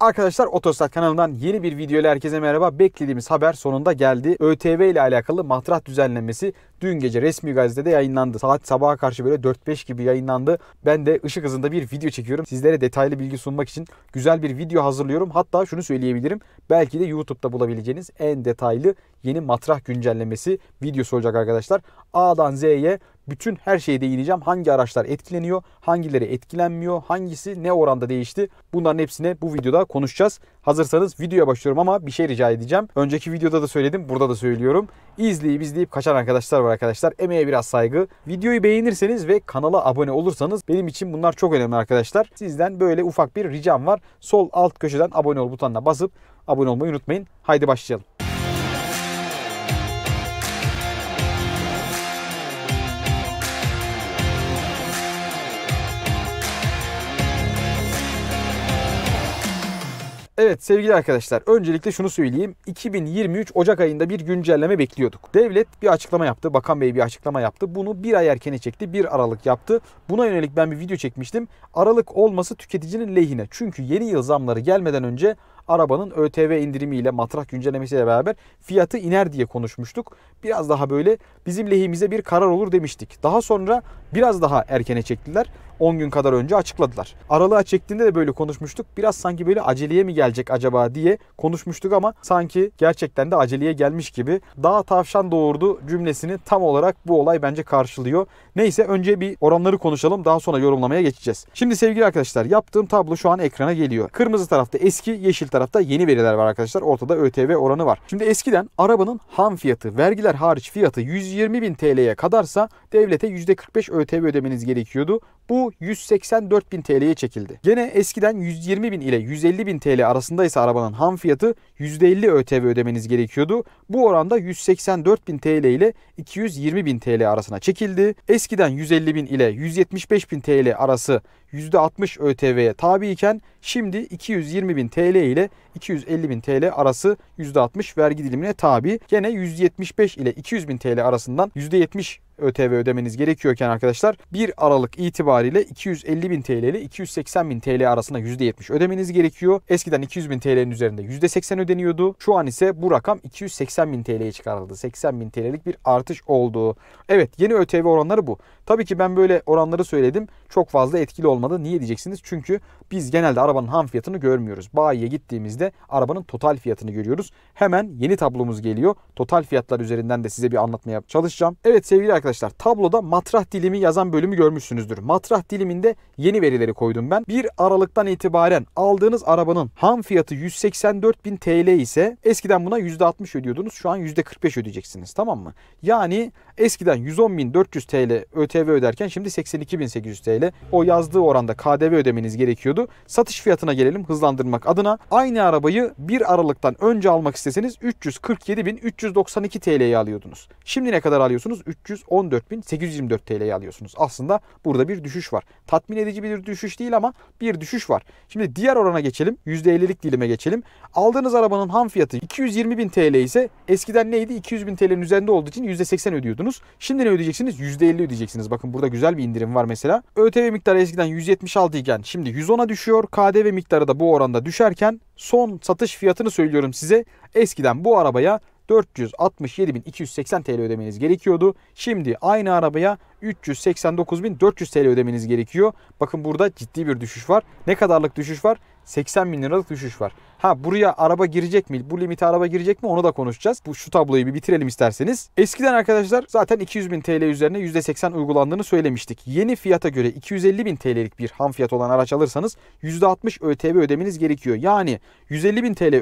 Arkadaşlar Otostat kanalından yeni bir videoyla herkese merhaba. Beklediğimiz haber sonunda geldi. ÖTV ile alakalı matrah düzenlemesi dün gece resmi gazetede yayınlandı. Saat sabaha karşı böyle 4-5 gibi yayınlandı. Ben de ışık hızında bir video çekiyorum. Sizlere detaylı bilgi sunmak için güzel bir video hazırlıyorum. Hatta şunu söyleyebilirim. Belki de YouTube'da bulabileceğiniz en detaylı yeni matrah güncellemesi videosu olacak arkadaşlar. A'dan Z'ye bütün her şeyi değineceğim. Hangi araçlar etkileniyor, hangileri etkilenmiyor, hangisi ne oranda değişti. Bunların hepsine bu videoda konuşacağız. Hazırsanız videoya başlıyorum ama bir şey rica edeceğim. Önceki videoda da söyledim, burada da söylüyorum. İzleyip izleyip kaçan arkadaşlar var arkadaşlar. Emeğe biraz saygı. Videoyu beğenirseniz ve kanala abone olursanız benim için bunlar çok önemli arkadaşlar. Sizden böyle ufak bir ricam var. Sol alt köşeden abone ol butonuna basıp abone olmayı unutmayın. Haydi başlayalım. Evet sevgili arkadaşlar öncelikle şunu söyleyeyim. 2023 Ocak ayında bir güncelleme bekliyorduk. Devlet bir açıklama yaptı. Bakan Bey bir açıklama yaptı. Bunu bir ay erkene çekti. bir Aralık yaptı. Buna yönelik ben bir video çekmiştim. Aralık olması tüketicinin lehine. Çünkü yeni yıl zamları gelmeden önce arabanın ÖTV indirimiyle matrak güncellemesiyle beraber fiyatı iner diye konuşmuştuk. Biraz daha böyle bizim lehimize bir karar olur demiştik. Daha sonra biraz daha erkene çektiler. 10 gün kadar önce açıkladılar. Aralığa çektiğinde de böyle konuşmuştuk. Biraz sanki böyle aceleye mi gelecek acaba diye konuşmuştuk ama sanki gerçekten de aceleye gelmiş gibi. Daha tavşan doğurdu cümlesini tam olarak bu olay bence karşılıyor. Neyse önce bir oranları konuşalım daha sonra yorumlamaya geçeceğiz. Şimdi sevgili arkadaşlar yaptığım tablo şu an ekrana geliyor. Kırmızı tarafta eski, yeşil tarafta tarafta yeni veriler var arkadaşlar. Ortada ÖTV oranı var. Şimdi eskiden arabanın ham fiyatı, vergiler hariç fiyatı 120 bin TL'ye kadarsa devlete %45 ÖTV ödemeniz gerekiyordu. Bu 184 bin TL'ye çekildi. Gene eskiden 120 bin ile 150 bin TL arasında ise arabanın ham fiyatı %50 ÖTV ödemeniz gerekiyordu. Bu oranda 184 bin TL ile 220 bin TL arasına çekildi. Eskiden 150 bin ile 175 bin TL arası %60 ÖTV'ye tabi iken şimdi 220 bin TL ile 250 bin TL arası %60 vergi dilimine tabi. Gene 175 ile 200 bin TL arasından %70 ÖTV ödemeniz gerekiyorken arkadaşlar 1 Aralık itibariyle 250 bin TL ile 280 bin TL arasında %70 ödemeniz gerekiyor. Eskiden 200 bin TL'nin üzerinde %80 ödeniyordu. Şu an ise bu rakam 280 bin TL'ye çıkarıldı. 80 bin TL'lik bir artış oldu. Evet yeni ÖTV oranları bu. Tabii ki ben böyle oranları söyledim. Çok fazla etkili olmadı. Niye diyeceksiniz? Çünkü biz genelde arabanın ham fiyatını görmüyoruz. Bayiye gittiğimizde arabanın total fiyatını görüyoruz. Hemen yeni tablomuz geliyor. Total fiyatlar üzerinden de size bir anlatmaya çalışacağım. Evet sevgili arkadaşlar arkadaşlar tabloda matrah dilimi yazan bölümü görmüşsünüzdür. Matrah diliminde yeni verileri koydum ben. 1 Aralık'tan itibaren aldığınız arabanın ham fiyatı 184.000 TL ise eskiden buna %60 ödüyordunuz. Şu an %45 ödeyeceksiniz tamam mı? Yani eskiden 110.400 TL ÖTV öderken şimdi 82.800 TL. O yazdığı oranda KDV ödemeniz gerekiyordu. Satış fiyatına gelelim hızlandırmak adına. Aynı arabayı 1 Aralık'tan önce almak isteseniz 347.392 TL'ye alıyordunuz. Şimdi ne kadar alıyorsunuz? 310 14.824 TL'ye alıyorsunuz. Aslında burada bir düşüş var. Tatmin edici bir düşüş değil ama bir düşüş var. Şimdi diğer orana geçelim. %50'lik dilime geçelim. Aldığınız arabanın ham fiyatı 220.000 TL ise eskiden neydi? 200.000 TL'nin üzerinde olduğu için %80 ödüyordunuz. Şimdi ne ödeyeceksiniz? %50 ödeyeceksiniz. Bakın burada güzel bir indirim var mesela. ÖTV miktarı eskiden 176 iken şimdi 110'a düşüyor. KDV miktarı da bu oranda düşerken son satış fiyatını söylüyorum size. Eskiden bu arabaya 467.280 TL ödemeniz gerekiyordu. Şimdi aynı arabaya 389.400 TL ödemeniz gerekiyor. Bakın burada ciddi bir düşüş var. Ne kadarlık düşüş var? 80 bin liralık düşüş var. Ha buraya araba girecek mi? Bu limite araba girecek mi? Onu da konuşacağız. Bu şu tabloyu bir bitirelim isterseniz. Eskiden arkadaşlar zaten 200 bin TL üzerine %80 uygulandığını söylemiştik. Yeni fiyata göre 250 bin TL'lik bir ham fiyat olan araç alırsanız %60 ÖTV ödemeniz gerekiyor. Yani 150 bin TL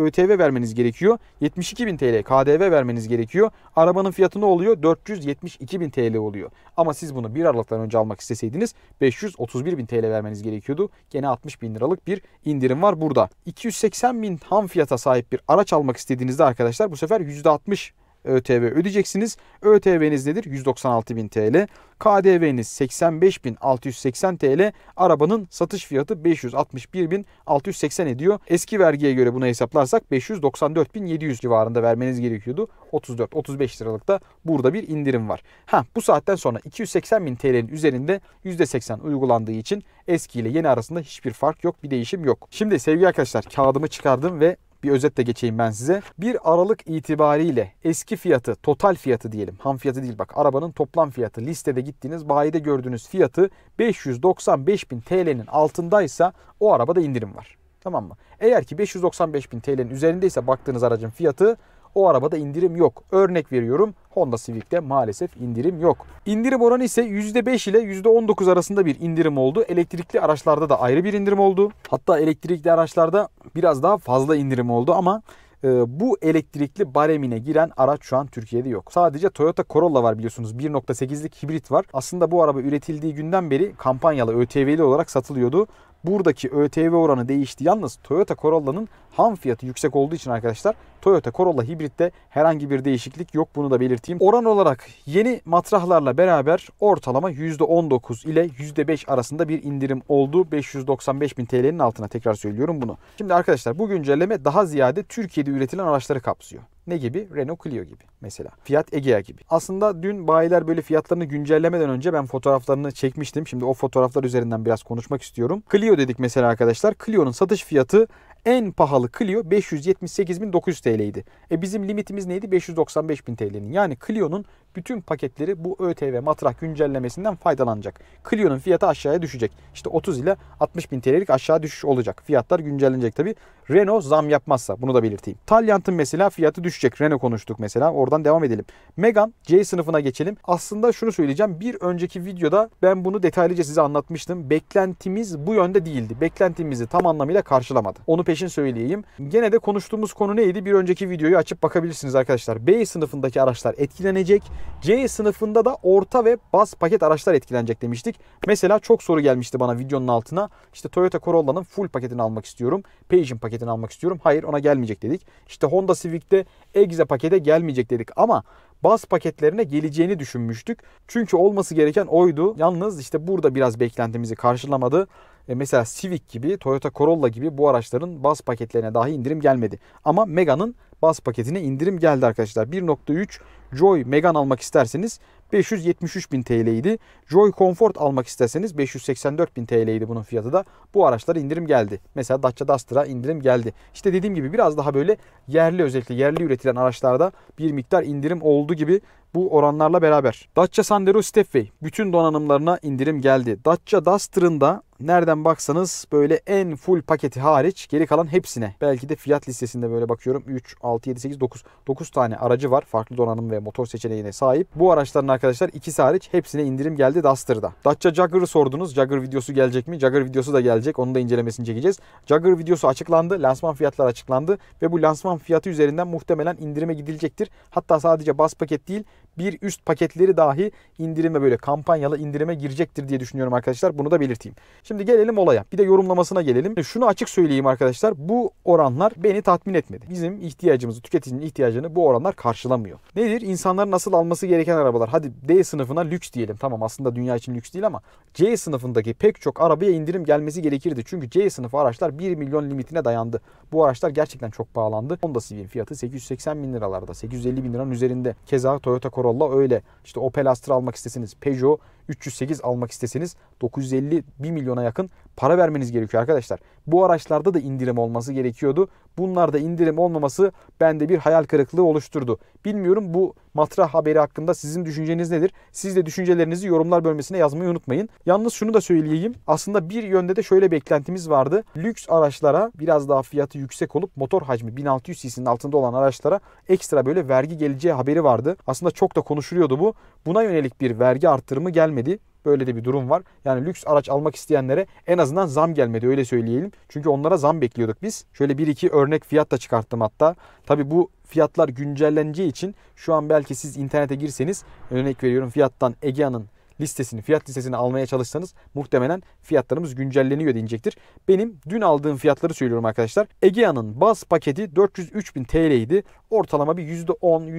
ÖTV vermeniz gerekiyor. 72 bin TL KDV vermeniz gerekiyor. Arabanın fiyatı ne oluyor? 472 bin TL oluyor. Ama siz bunu 1 Aralık'tan önce almak isteseydiniz 531 bin TL vermeniz gerekiyordu. Gene 60 bin liralık bir indirim var burada. 280 bin ham fiyata sahip bir araç almak istediğinizde arkadaşlar bu sefer %60 ÖTV ödeyeceksiniz. ÖTV'niz nedir? 196.000 TL. KDV'niz 85.680 TL. Arabanın satış fiyatı 561.680 ediyor. Eski vergiye göre bunu hesaplarsak 594.700 civarında vermeniz gerekiyordu. 34-35 liralıkta burada bir indirim var. Ha bu saatten sonra 280.000 TL'nin üzerinde %80 uygulandığı için eski ile yeni arasında hiçbir fark yok. Bir değişim yok. Şimdi sevgili arkadaşlar kağıdımı çıkardım ve bir özetle geçeyim ben size. 1 Aralık itibariyle eski fiyatı, total fiyatı diyelim. Ham fiyatı değil bak. Arabanın toplam fiyatı. Listede gittiğiniz, bayide gördüğünüz fiyatı 595.000 TL'nin altındaysa o arabada indirim var. Tamam mı? Eğer ki 595.000 TL'nin üzerindeyse baktığınız aracın fiyatı o arabada indirim yok. Örnek veriyorum Honda Civic'te maalesef indirim yok. İndirim oranı ise %5 ile %19 arasında bir indirim oldu. Elektrikli araçlarda da ayrı bir indirim oldu. Hatta elektrikli araçlarda biraz daha fazla indirim oldu ama e, bu elektrikli baremine giren araç şu an Türkiye'de yok. Sadece Toyota Corolla var biliyorsunuz. 1.8'lik hibrit var. Aslında bu araba üretildiği günden beri kampanyalı ÖTV'li olarak satılıyordu buradaki ÖTV oranı değişti. Yalnız Toyota Corolla'nın ham fiyatı yüksek olduğu için arkadaşlar Toyota Corolla hibritte herhangi bir değişiklik yok. Bunu da belirteyim. Oran olarak yeni matrahlarla beraber ortalama %19 ile %5 arasında bir indirim oldu. 595 bin TL'nin altına tekrar söylüyorum bunu. Şimdi arkadaşlar bu güncelleme daha ziyade Türkiye'de üretilen araçları kapsıyor. Ne gibi? Renault Clio gibi mesela. Fiyat Egea gibi. Aslında dün bayiler böyle fiyatlarını güncellemeden önce ben fotoğraflarını çekmiştim. Şimdi o fotoğraflar üzerinden biraz konuşmak istiyorum. Clio dedik mesela arkadaşlar. Clio'nun satış fiyatı en pahalı Clio 578.900 TL'ydi. E bizim limitimiz neydi? 595.000 TL'nin. Yani Clio'nun bütün paketleri bu ÖTV matrah güncellemesinden faydalanacak. Clio'nun fiyatı aşağıya düşecek. İşte 30 ile 60 bin TL'lik aşağı düşüş olacak. Fiyatlar güncellenecek tabi. Renault zam yapmazsa bunu da belirteyim. Taliantın mesela fiyatı düşecek. Renault konuştuk mesela. Oradan devam edelim. Megan C sınıfına geçelim. Aslında şunu söyleyeceğim. Bir önceki videoda ben bunu detaylıca size anlatmıştım. Beklentimiz bu yönde değildi. Beklentimizi tam anlamıyla karşılamadı. Onu peşin söyleyeyim. Gene de konuştuğumuz konu neydi? Bir önceki videoyu açıp bakabilirsiniz arkadaşlar. B sınıfındaki araçlar etkilenecek C sınıfında da orta ve bas paket araçlar etkilenecek demiştik. Mesela çok soru gelmişti bana videonun altına. İşte Toyota Corolla'nın full paketini almak istiyorum. Page'in paketini almak istiyorum. Hayır ona gelmeyecek dedik. İşte Honda Civic'te Exe pakete gelmeyecek dedik ama bas paketlerine geleceğini düşünmüştük. Çünkü olması gereken oydu. Yalnız işte burada biraz beklentimizi karşılamadı. E mesela Civic gibi, Toyota Corolla gibi bu araçların bas paketlerine dahi indirim gelmedi. Ama Mega'nın bas paketine indirim geldi arkadaşlar. 1.3 Joy Megan almak isterseniz 573 bin TL idi. Joy Comfort almak isterseniz 584 bin TL idi bunun fiyatı da. Bu araçlara indirim geldi. Mesela Dacia Duster'a indirim geldi. İşte dediğim gibi biraz daha böyle yerli özellikle yerli üretilen araçlarda bir miktar indirim oldu gibi bu oranlarla beraber. Dacia Sandero Stepway bütün donanımlarına indirim geldi. Dacia Duster'ın da nereden baksanız böyle en full paketi hariç geri kalan hepsine. Belki de fiyat listesinde böyle bakıyorum 3, 6, 7, 8, 9. 9 tane aracı var. Farklı donanım ve motor seçeneğine sahip. Bu araçların arkadaşlar ikisi hariç hepsine indirim geldi Duster'da. Dacia Jagger'ı sordunuz. Jagger videosu gelecek mi? Jagger videosu da gelecek. Onu da incelemesini çekeceğiz. Jagger videosu açıklandı. Lansman fiyatlar açıklandı. Ve bu lansman fiyatı üzerinden muhtemelen indirime gidilecektir. Hatta sadece bas paket değil bir üst paketleri dahi indirime böyle kampanyalı indirime girecektir diye düşünüyorum arkadaşlar. Bunu da belirteyim. Şimdi gelelim olaya. Bir de yorumlamasına gelelim. E, şunu açık söyleyeyim arkadaşlar. Bu oranlar beni tatmin etmedi. Bizim ihtiyacımızı, tüketicinin ihtiyacını bu oranlar karşılamıyor. Nedir? İnsanların nasıl alması gereken arabalar. Hadi D sınıfına lüks diyelim. Tamam aslında dünya için lüks değil ama C sınıfındaki pek çok arabaya indirim gelmesi gerekirdi. Çünkü C sınıfı araçlar 1 milyon limitine dayandı. Bu araçlar gerçekten çok pahalandı. Honda Civic'in fiyatı 880 bin liralarda. 850 bin liranın üzerinde. Keza Toyota Corolla öyle. İşte Opel Astra almak istesiniz. Peugeot 308 almak isteseniz 950 1 milyona yakın para vermeniz gerekiyor arkadaşlar. Bu araçlarda da indirim olması gerekiyordu. Bunlarda indirim olmaması bende bir hayal kırıklığı oluşturdu. Bilmiyorum bu matrah haberi hakkında sizin düşünceniz nedir? Siz de düşüncelerinizi yorumlar bölmesine yazmayı unutmayın. Yalnız şunu da söyleyeyim. Aslında bir yönde de şöyle beklentimiz vardı. Lüks araçlara biraz daha fiyatı yüksek olup motor hacmi 1600 cc'nin altında olan araçlara ekstra böyle vergi geleceği haberi vardı. Aslında çok da konuşuluyordu bu. Buna yönelik bir vergi arttırımı gelmedi. Böyle de bir durum var. Yani lüks araç almak isteyenlere en azından zam gelmedi öyle söyleyelim. Çünkü onlara zam bekliyorduk biz. Şöyle bir iki örnek fiyat da çıkarttım hatta. tabii bu fiyatlar güncelleneceği için şu an belki siz internete girseniz örnek veriyorum fiyattan Egea'nın listesini, fiyat listesini almaya çalışsanız muhtemelen fiyatlarımız güncelleniyor denecektir. Benim dün aldığım fiyatları söylüyorum arkadaşlar. Egea'nın baz paketi 403.000 TL idi. Ortalama bir %10,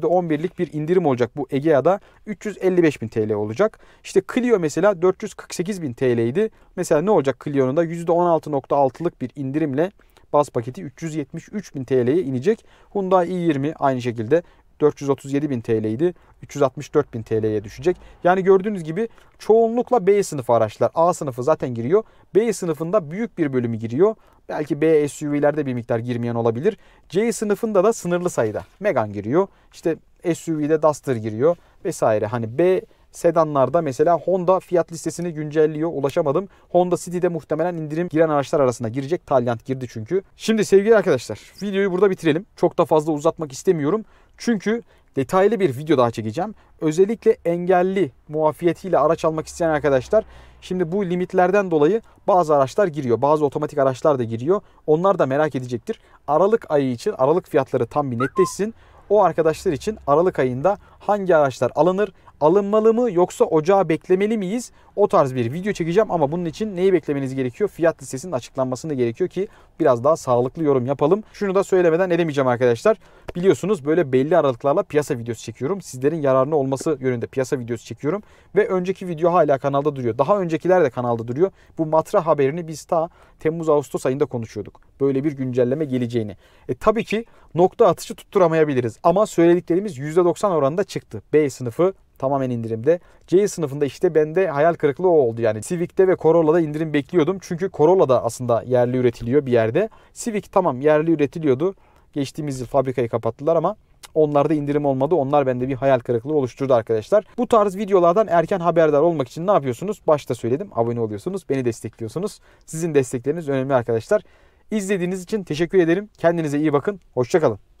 %11'lik bir indirim olacak bu Egea'da. 355.000 TL olacak. İşte Clio mesela 448.000 TL idi. Mesela ne olacak Clio'nun da %16.6'lık bir indirimle baz paketi 373.000 TL'ye inecek. Hyundai i20 aynı şekilde 437 bin TL idi. 364 bin TL'ye düşecek. Yani gördüğünüz gibi çoğunlukla B sınıfı araçlar. A sınıfı zaten giriyor. B sınıfında büyük bir bölümü giriyor. Belki B SUV'lerde bir miktar girmeyen olabilir. C sınıfında da sınırlı sayıda. Megan giriyor. İşte SUV'de Duster giriyor vesaire. Hani B sedanlarda mesela Honda fiyat listesini güncelliyor. Ulaşamadım. Honda City'de muhtemelen indirim giren araçlar arasında girecek. Talyant girdi çünkü. Şimdi sevgili arkadaşlar videoyu burada bitirelim. Çok da fazla uzatmak istemiyorum. Çünkü detaylı bir video daha çekeceğim. Özellikle engelli muafiyetiyle araç almak isteyen arkadaşlar şimdi bu limitlerden dolayı bazı araçlar giriyor. Bazı otomatik araçlar da giriyor. Onlar da merak edecektir. Aralık ayı için Aralık fiyatları tam bir netleşsin. O arkadaşlar için Aralık ayında hangi araçlar alınır alınmalı mı yoksa ocağa beklemeli miyiz? O tarz bir video çekeceğim ama bunun için neyi beklemeniz gerekiyor? Fiyat listesinin açıklanmasını gerekiyor ki biraz daha sağlıklı yorum yapalım. Şunu da söylemeden edemeyeceğim arkadaşlar. Biliyorsunuz böyle belli aralıklarla piyasa videosu çekiyorum. Sizlerin yararına olması yönünde piyasa videosu çekiyorum. Ve önceki video hala kanalda duruyor. Daha öncekiler de kanalda duruyor. Bu matra haberini biz ta Temmuz-Ağustos ayında konuşuyorduk. Böyle bir güncelleme geleceğini. E tabii ki nokta atışı tutturamayabiliriz. Ama söylediklerimiz %90 oranında çıktı. B sınıfı Tamamen indirimde. C sınıfında işte bende hayal kırıklığı o oldu. Yani Civic'te ve Corolla'da indirim bekliyordum. Çünkü Corolla da aslında yerli üretiliyor bir yerde. Civic tamam yerli üretiliyordu. Geçtiğimiz yıl fabrikayı kapattılar ama onlarda indirim olmadı. Onlar bende bir hayal kırıklığı oluşturdu arkadaşlar. Bu tarz videolardan erken haberdar olmak için ne yapıyorsunuz? Başta söyledim. Abone oluyorsunuz. Beni destekliyorsunuz. Sizin destekleriniz önemli arkadaşlar. İzlediğiniz için teşekkür ederim. Kendinize iyi bakın. Hoşçakalın.